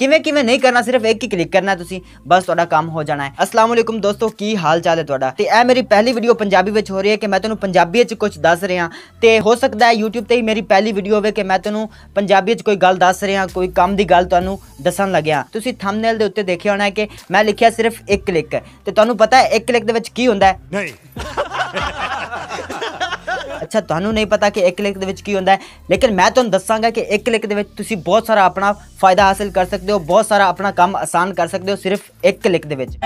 ਕਿਵੇਂ ਕਿਵੇਂ ਨਹੀਂ ਕਰਨਾ ਸਿਰਫ ਇੱਕ ਹੀ ਕਲਿੱਕ ਕਰਨਾ ਤੁਸੀਂ ਬਸ ਤੁਹਾਡਾ ਕੰਮ ਹੋ ਜਾਣਾ ਹੈ ਅਸਲਾਮ ਅਲੈਕੁਮ ਦੋਸਤੋ ਕੀ ਹਾਲ ਚਾਲ ਹੈ ਤੁਹਾਡਾ ਤੇ ਇਹ ਮੇਰੀ ਪਹਿਲੀ ਵੀਡੀਓ ਪੰਜਾਬੀ ਵਿੱਚ ਹੋ ਰਹੀ ਹੈ ਕਿ ਮੈਂ ਤੁਹਾਨੂੰ ਪੰਜਾਬੀ ਵਿੱਚ ਕੁਝ ਦੱਸ ਰਿਹਾ ਤੇ ਹੋ ਸਕਦਾ ਹੈ YouTube ਤੇ ਹੀ ਮੇਰੀ ਪਹਿਲੀ ਵੀਡੀਓ ਹੋਵੇ ਕਿ ਮੈਂ ਤੁਹਾਨੂੰ ਪੰਜਾਬੀ ਵਿੱਚ ਕੋਈ ਗੱਲ ਦੱਸ ਰਿਹਾ ਕੋਈ ਕੰਮ ਦੀ ਗੱਲ ਤੁਹਾਨੂੰ ਦੱਸਣ ਲੱਗਿਆ ਤੁਸੀਂ ਥੰਬਨੇਲ ਦੇ ਉੱਤੇ ਦੇਖਿਆ ਹੋਣਾ ਹੈ ਕਿ ਮੈਂ ਲਿਖਿਆ ਸਿਰਫ ਇੱਕ ਕਲਿੱਕ ਤੇ ਤੁਹਾਨੂੰ ਪਤਾ ਹੈ ਇੱਕ ਕਲਿੱਕ ਦੇ ਵਿੱਚ ਕੀ ਹੁੰਦਾ ਹੈ ਨਹੀਂ ਅੱਛਾ ਤੁਹਾਨੂੰ ਨਹੀਂ ਪਤਾ ਕਿ ਇੱਕ ਕਲਿੱਕ ਦੇ ਵਿੱਚ ਕੀ ਹੁੰਦਾ ਹੈ ਲੇਕਿਨ ਮੈਂ ਤੁਹਾਨੂੰ ਦੱਸਾਂਗਾ ਕਿ ਇੱਕ ਕਲਿੱਕ ਦੇ ਵਿੱਚ ਤੁਸੀਂ ਬਹੁਤ ਸਾਰਾ ਆਪਣਾ ਫਾਇਦਾ ਹਾਸਲ ਕਰ ਸਕਦੇ ਹੋ ਬਹੁਤ ਸਾਰਾ ਆਪਣਾ ਕੰਮ ਆਸਾਨ ਕਰ ਸਕਦੇ ਹੋ ਸਿਰਫ ਇੱਕ ਕਲਿੱਕ ਦੇ ਵਿੱਚ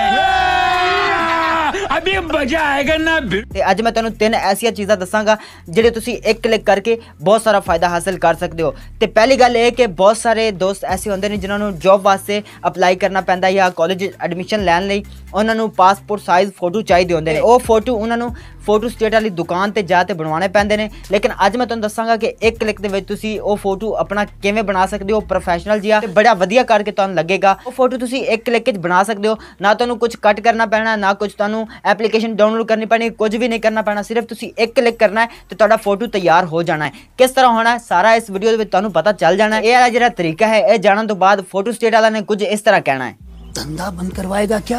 ਅਭੀ ਮਜ਼ਾ ਆਏਗਾ ਨਾ ਤੇ ਅੱਜ ਮੈਂ ਤੁਹਾਨੂੰ ਤਿੰਨ ਐਸੀਆਂ ਚੀਜ਼ਾਂ ਦੱਸਾਂਗਾ ਜਿਹੜੇ ਤੁਸੀਂ ਇੱਕ ਕਲਿੱਕ ਕਰਕੇ ਬਹੁਤ ਸਾਰਾ ਫਾਇਦਾ ਹਾਸਲ ਕਰ ਸਕਦੇ ਹੋ ਤੇ ਪਹਿਲੀ ਗੱਲ ਇਹ ਕਿ ਬਹੁਤ ਸਾਰੇ ਦੋਸਤ ਐਸੇ ਹੁੰਦੇ ਨੇ ਜਿਨ੍ਹਾਂ ਨੂੰ ਜੌਬ ਵਾਸਤੇ ਅਪਲਾਈ ਕਰਨਾ ਪੈਂਦਾ ਜਾਂ ਕਾਲਜ ਐਡਮਿਸ਼ਨ ਲੈਣ ਲਈ ਉਹਨਾਂ ਨੂੰ ਪਾਸਪੋਰਟ ਸਾਈਜ਼ ਫੋਟੋ ਚਾਹੀਦੇ ਹੁੰਦੇ ਨੇ ਉਹ ਫੋਟੋ ਉਹਨਾਂ ਨੂੰ ਫੋਟੋ ਸਟੇਟ ਵਾਲੀ ਦੁਕਾਨ ਤੇ ਜਾ ਕੇ ਬਣਵਾਉਣੇ ਪੈਂਦੇ ਨੇ ਲੇਕਿਨ ਅੱਜ ਮੈਂ ਤੁਹਾਨੂੰ ਦੱਸਾਂਗਾ ਕਿ ਇੱਕ ਕਲਿੱਕ ਦੇ ਵਿੱਚ ਤੁਸੀਂ ਉਹ ਫੋਟੋ ਆਪਣਾ ਕਿਵੇਂ ਬਣਾ ਸਕਦੇ ਹੋ ਪ੍ਰੋਫੈਸ਼ਨਲ ਜਿਹਾ ਤੇ ਬੜਾ ਵਧੀਆ ਕਰਕੇ ਤੁਹਾਨੂੰ ਲੱਗੇਗਾ ਉਹ ਫੋਟੋ ਤੁਸੀਂ ਇੱਕ ਕਲਿੱਕ ਵਿੱਚ ਬਣਾ ਸਕਦੇ ਹੋ ਨਾ ਤੁਹਾਨੂੰ ਕੁਝ ਕੱਟ ਕਰਨਾ ਪੈਣਾ ਨਾ ਕੁਝ ਤੁਹਾਨੂੰ ਐਪਲੀਕੇਸ਼ਨ ਡਾਊਨਲੋਡ ਕਰਨੀ ਪੈਣੀ ਕੁਝ ਵੀ ਨਹੀਂ ਕਰਨਾ ਪੈਣਾ ਸਿਰਫ ਤੁਸੀਂ ਇੱਕ ਕਲਿੱਕ ਕਰਨਾ ਹੈ ਤੇ ਤੁਹਾਡਾ ਫੋਟੋ ਤਿਆਰ ਹੋ ਜਾਣਾ ਹੈ ਕਿਸ ਤਰ੍ਹਾਂ ਹੋਣਾ ਹੈ ਸਾਰਾ ਇਸ ਵੀਡੀਓ ਦੇ ਵਿੱਚ ਤੁਹਾਨੂੰ ਪਤਾ ਚੱਲ ਜਾਣਾ ਹੈ ਇਹ ਵਾਲਾ ਜਿਹੜਾ ਤਰੀਕਾ ਹੈ ਇਹ ਜਾਣਨ ਤੋਂ ਬਾਅਦ ਫੋਟੋ ਸਟੇਟ ਵਾਲਾ ਨੇ ਕੁਝ ਇਸ ਤਰ੍ਹਾਂ ਕਹਿਣਾ ਹੈ ਧੰਦਾ ਬੰਦ ਕਰਵਾਏਗਾ ਕੀ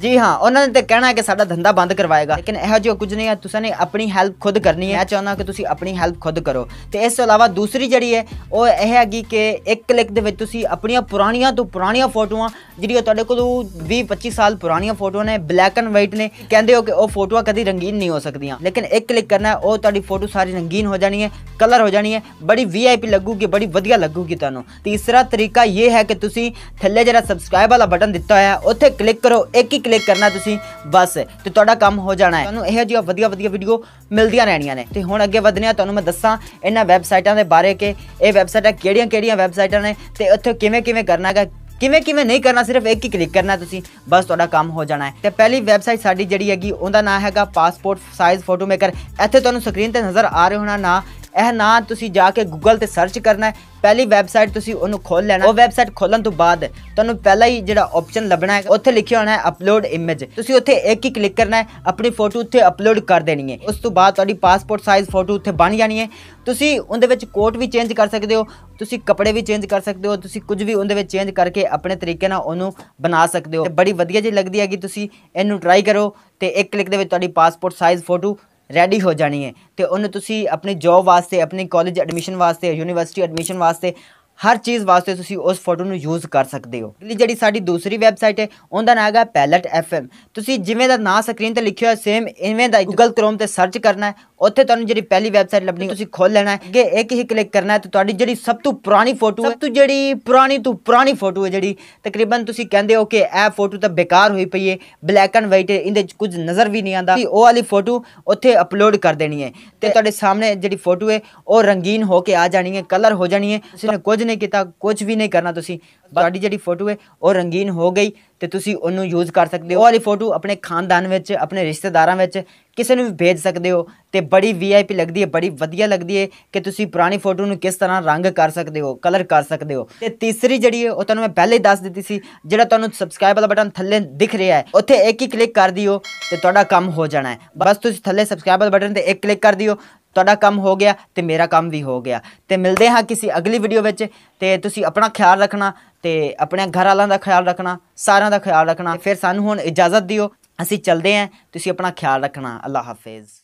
ਜੀ ਹਾਂ ਉਹਨਾਂ ਨੇ ਤੇ ਕਹਿਣਾ ਹੈ ਕਿ ਸਾਡਾ ਧੰਦਾ ਬੰਦ ਕਰਵਾਏਗਾ ਲੇਕਿਨ ਇਹੋ ਜਿਹਾ ਕੁਝ ਨਹੀਂ ਹੈ ਤੁਸੀਂ ਨੇ ਆਪਣੀ ਹੈਲਪ ਖੁਦ ਕਰਨੀ ਹੈ ਮੈਂ ਚਾਹੁੰਦਾ ਕਿ ਤੁਸੀਂ ਆਪਣੀ ਹੈਲਪ ਖੁਦ ਕਰੋ ਤੇ ਇਸ ਤੋਂ ਇਲਾਵਾ ਦੂਸਰੀ ਜਿਹੜੀ ਹੈ ਉਹ ਇਹ ਹੈਗੀ ਕਿ ਇੱਕ ਕਲਿੱਕ ਦੇ ਵਿੱਚ ਤੁਸੀਂ ਆਪਣੀਆਂ ਪੁਰਾਣੀਆਂ ਤੋਂ ਪੁਰਾਣੀਆਂ ਫੋਟੋਆਂ ਜਿਹੜੀਆਂ ਤੁਹਾਡੇ ਕੋਲ 20 25 ਸਾਲ ਪੁਰਾਣੀਆਂ ਫੋਟੋਆਂ ਨੇ ਬਲੈਕ ਐਂਡ ਵਾਈਟ ਨੇ ਕਹਿੰਦੇ ਹੋ ਕਿ ਉਹ ਫੋਟੋਆਂ ਕਦੀ ਰੰਗੀਨ ਨਹੀਂ ਹੋ ਸਕਦੀਆਂ ਲੇਕਿਨ ਇੱਕ ਕਲਿੱਕ ਕਰਨਾ ਉਹ ਤੁਹਾਡੀ ਫੋਟੋ ਸਾਰੀ ਰੰਗੀਨ ਹੋ ਜਾਣੀ ਹੈ ਕਲਰ ਹੋ ਜਾਣੀ ਹੈ ਬੜੀ ਵੀਆਈਪੀ ਲੱਗੂਗੀ ਬੜੀ ਵਧੀਆ ਲੱਗੂਗੀ ਤੁਹਾਨੂੰ ਤੀਸਰਾ ਤਰੀਕਾ ਇਹ ਹੈ ਕਿ ਤੁਸੀਂ ਥੱਲੇ ਜਿਹੜਾ ਸਬਸਕ੍ਰਾਈਬ ਵਾਲਾ ਬਟਨ ਦਿੱਤਾ ਹੋਇਆ ਉੱਥੇ ਕਲਿੱਕ ਕਰੋ ਇੱਕ ਕਲਿੱਕ ਕਰਨਾ ਤੁਸੀਂ ਬਸ ਤੇ ਤੁਹਾਡਾ ਕੰਮ ਹੋ ਜਾਣਾ ਹੈ ਤੁਹਾਨੂੰ ਇਹੋ ਜਿਹੀਆਂ ਵਧੀਆ ਵਧੀਆ ਵੀਡੀਓ ਮਿਲਦੀਆਂ ਰਹਿਣੀਆਂ ਨੇ ਤੇ ਹੁਣ ਅੱਗੇ ਵਧਨੇ ਆ ਤੁਹਾਨੂੰ ਮੈਂ ਦੱਸਾਂ ਇਹਨਾਂ ਵੈਬਸਾਈਟਾਂ ਦੇ ਬਾਰੇ ਕਿ ਇਹ ਵੈਬਸਾਈਟਾਂ ਕਿਹੜੀਆਂ-ਕਿਹੜੀਆਂ ਵੈਬਸਾਈਟਾਂ ਨੇ ਤੇ ਉੱਥੇ ਕਿਵੇਂ-ਕਿਵੇਂ ਕਰਨਾ ਹੈਗਾ ਕਿਵੇਂ ਕਿਵੇਂ ਨਹੀਂ ਕਰਨਾ ਸਿਰਫ ਇੱਕ ਹੀ ਕਲਿੱਕ ਕਰਨਾ ਤੁਸੀਂ ਬਸ ਤੁਹਾਡਾ ਕੰਮ ਹੋ ਜਾਣਾ ਹੈ ਤੇ ਪਹਿਲੀ ਵੈਬਸਾਈਟ ਸਾਡੀ ਜਿਹੜੀ ਹੈਗੀ ਉਹਦਾ ਨਾਮ ਹੈਗਾ ਪਾਸਪੋਰਟ ਸਾਈਜ਼ ਫੋਟੋ ਮੇਕਰ ਇੱਥੇ ਤੁਹਾਨੂੰ ਸਕਰੀਨ ਤੇ ਨਜ਼ਰ ਆ ਰਿਹਾ ਹੋਣਾ ਨਾ ਇਹ ਨਾ ਤੁਸੀਂ ਜਾ ਕੇ ਗੂਗਲ ਤੇ ਸਰਚ ਕਰਨਾ ਹੈ ਪਹਿਲੀ ਵੈਬਸਾਈਟ ਤੁਸੀਂ ਉਹਨੂੰ ਖੋਲ ਲੈਣਾ ਉਹ ਵੈਬਸਾਈਟ ਖੋਲਣ ਤੋਂ ਬਾਅਦ ਤੁਹਾਨੂੰ ਪਹਿਲਾ ਹੀ ਜਿਹੜਾ ਆਪਸ਼ਨ ਲੱਭਣਾ ਹੈ ਉੱਥੇ ਲਿਖਿਆ ਹੋਣਾ ਹੈ ਅਪਲੋਡ ਇਮੇਜ ਤੁਸੀਂ ਉੱਥੇ ਇੱਕ ਹੀ ਕਲਿੱਕ ਕਰਨਾ ਹੈ ਆਪਣੀ ਫੋਟੋ ਉੱਥੇ ਅਪਲੋਡ ਕਰ ਦੇਣੀ ਹੈ ਉਸ ਤੋਂ ਬਾਅਦ ਤੁਹਾਡੀ ਪਾਸਪੋਰਟ ਸਾਈਜ਼ ਫੋਟੋ ਉੱਥੇ ਬਣ ਜਾਣੀ ਹੈ ਤੁਸੀਂ ਉਹਦੇ ਵਿੱਚ ਕੋਟ ਵੀ ਚੇਂਜ ਕਰ ਸਕਦੇ ਹੋ ਤੁਸੀਂ ਕੱਪੜੇ ਵੀ ਚੇਂਜ ਕਰ ਸਕਦੇ ਹੋ ਤੁਸੀਂ ਕੁਝ ਵੀ ਉਹਦੇ ਵਿੱਚ ਚੇਂਜ ਕਰਕੇ ਆਪਣੇ ਤਰੀਕੇ ਨਾਲ ਉਹਨੂੰ ਬਣਾ ਸਕਦੇ ਹੋ ਤੇ ਬੜੀ ਵਧੀਆ ਜੀ ਲੱਗਦੀ ਹੈਗੀ ਤੁਸੀਂ ਇਹਨੂੰ ਟਰਾਈ ਕਰੋ ਤੇ ਇੱਕ ਕਲਿੱਕ ਦੇ ਵਿੱਚ ਤੁਹਾਡੀ ਪਾਸਪੋਰਟ ਸਾਈਜ਼ ਫੋਟੋ ਰੈਡੀ ਹੋ ਜਾਣੀ ਹੈ ਤੇ ਉਹਨੂੰ ਤੁਸੀਂ ਆਪਣੀ ਜੌਬ ਵਾਸਤੇ ਆਪਣੀ ਕਾਲਜ ਐਡਮਿਸ਼ਨ ਵਾਸਤੇ ਯੂਨੀਵਰਸਿਟੀ ਐਡਮਿਸ਼ਨ ਵਾਸਤੇ ਹਰ ਚੀਜ਼ ਵਾਸਤੇ ਤੁਸੀਂ ਉਸ ਫੋਟੋ ਨੂੰ ਯੂਜ਼ ਕਰ ਸਕਦੇ ਹੋ ਜਿਹੜੀ ਸਾਡੀ ਦੂਸਰੀ ਵੈਬਸਾਈਟ ਹੈ ਉਹਦਾ ਨਾਮ ਹੈਗਾ ਪੈਲਟ ਐਮ ਤੁਸੀਂ ਜਿਵੇਂ ਦਾ ਨਾਂ ਸਕਰੀਨ ਤੇ ਲਿਖਿਆ ਹੋਇਆ ਸੇਮ ਇਵੇਂ ਦਾ ਗੂਗਲ ਕ੍ਰੋਮ ਤੇ ਸਰਚ ਕਰਨਾ ਹੈ ਉੱਥੇ ਤੁਹਾਨੂੰ ਜਿਹੜੀ ਪਹਿਲੀ ਵੈਬਸਾਈਟ ਲੱਭਣੀ ਤੁਸੀਂ ਖੋਲ ਲੈਣਾ ਹੈ ਕਿ ਇੱਕ ਹੀ ਕਲਿੱਕ ਕਰਨਾ ਹੈ ਤੇ ਤੁਹਾਡੀ ਜਿਹੜੀ ਸਭ ਤੋਂ ਪੁਰਾਣੀ ਫੋਟੋ ਹੈ ਸਭ ਤੋਂ ਜਿਹੜੀ ਪੁਰਾਣੀ ਤੋਂ ਪੁਰਾਣੀ ਫੋਟੋ ਹੈ ਜਿਹੜੀ ਤਕਰੀਬਨ ਤੁਸੀਂ ਕਹਿੰਦੇ ਹੋ ਕਿ ਇਹ ਫੋਟੋ ਤਾਂ ਬੇਕਾਰ ਹੋਈ ਪਈ ਹੈ ਬਲੈਕ ਐਂਡ ਵਾਈਟ ਹੈ ਇਹਦੇ ਵਿੱਚ ਕੁਝ ਨਜ਼ਰ ਵੀ ਨਹੀਂ ਆਂਦਾ ਉਹ ਵਾਲੀ ਫੋਟੋ ਉੱਥੇ ਅਪਲੋਡ ਕਰ ਦੇਣੀ ਹੈ ਤੇ ਤੁਹਾਡੇ ਸਾਹਮਣੇ ਜਿਹੜੀ ਫੋਟੋ ਹੈ ਉਹ ਰੰਗੀਨ ਹੋ ਕੇ ਆ ਜਾਣੀ ਹੈ ਕਲਰ ਹੋ ਜਾਣੀ ਹੈ ਤੁਸੀਂ ਕੁਝ ਨਹੀਂ ਕੀਤਾ ਕੁਝ ਵੀ ਨਹੀਂ ਕਰਨਾ ਤੁਸੀਂ ਤੁਹਾਡੀ ਜਿਹੜੀ ਫੋਟੋ ਹੈ ਉਹ ਰੰਗੀਨ ਹੋ ਗਈ ਤੇ ਤੁਸੀਂ ਉਹਨੂੰ ਯੂਜ਼ ਕਰ ਸਕਦੇ ਹੋ ਉਹ ਵਾਲੀ ਫੋਟੋ ਆਪਣੇ ਖਾਨਦਾਨ ਵਿੱਚ ਆਪਣੇ ਰਿਸ਼ਤੇਦਾਰਾਂ ਵਿੱਚ ਕਿਸੇ ਨੂੰ ਵੀ ਭੇਜ ਸਕਦੇ ਹੋ ਤੇ ਬੜੀ ਵੀਆਈਪੀ ਲੱਗਦੀ ਹੈ ਬੜੀ ਵਧੀਆ ਲੱਗਦੀ ਹੈ ਕਿ ਤੁਸੀਂ ਪੁਰਾਣੀ ਫੋਟੋ ਨੂੰ ਕਿਸ ਤਰ੍ਹਾਂ ਰੰਗ ਕਰ ਸਕਦੇ ਹੋ ਕਲਰ ਕਰ ਸਕਦੇ ਹੋ ਤੇ ਤੀਸਰੀ ਜਿਹੜੀ ਹੈ ਉਹ ਤੁਹਾਨੂੰ ਮੈਂ ਪਹਿਲੇ ਹੀ ਦੱਸ ਦਿੱਤੀ ਸੀ ਜਿਹੜਾ ਤੁਹਾਨੂੰ ਸਬਸਕ੍ਰਾਈਬ ਵਾਲਾ ਬਟਨ ਥੱਲੇ ਦਿਖ ਰਿਹਾ ਹੈ ਉੱਥੇ ਇੱਕ ਹੀ ਕਲਿੱਕ ਕਰ ਦਿਓ ਤੇ ਤੁਹਾਡਾ ਕੰਮ ਹੋ ਜਾਣਾ ਹੈ ਬਸ ਤੁਸੀਂ ਥੱਲੇ ਸਬਸਕ੍ਰਾਈਬ ਵਾਲਾ ਬਟਨ ਤੇ ਇੱਕ ਕਲਿੱਕ ਕਰ ਦਿਓ ਤੁਹਾਡਾ ਕੰਮ ਹੋ ਗਿਆ ਤੇ ਮੇਰਾ ਕੰਮ ਵੀ ਹੋ ਗਿਆ ਤੇ ਮਿਲਦੇ ਹਾਂ ਕਿਸੇ ਅਗਲੀ ਵੀਡੀਓ ਵਿੱਚ ਤੇ ਤੁਸੀਂ ਆਪਣਾ ਖਿਆਲ ਰੱਖਣਾ ਤੇ ਆਪਣੇ ਘਰ ਵਾਲਾਂ ਦਾ ਖਿਆਲ ਰੱਖਣਾ ਸਾਰਿਆਂ ਦਾ ਖਿਆਲ ਰੱਖਣਾ ਫਿਰ ਸਾਨੂੰ ਹੁਣ ਇਜਾਜ਼ਤ ਦਿਓ ਅਸੀਂ ਚਲਦੇ ਹਾਂ ਤੁਸੀਂ ਆਪਣਾ ਖਿਆਲ ਰੱਖਣਾ ਅੱਲਾ ਹਾਫਿਜ਼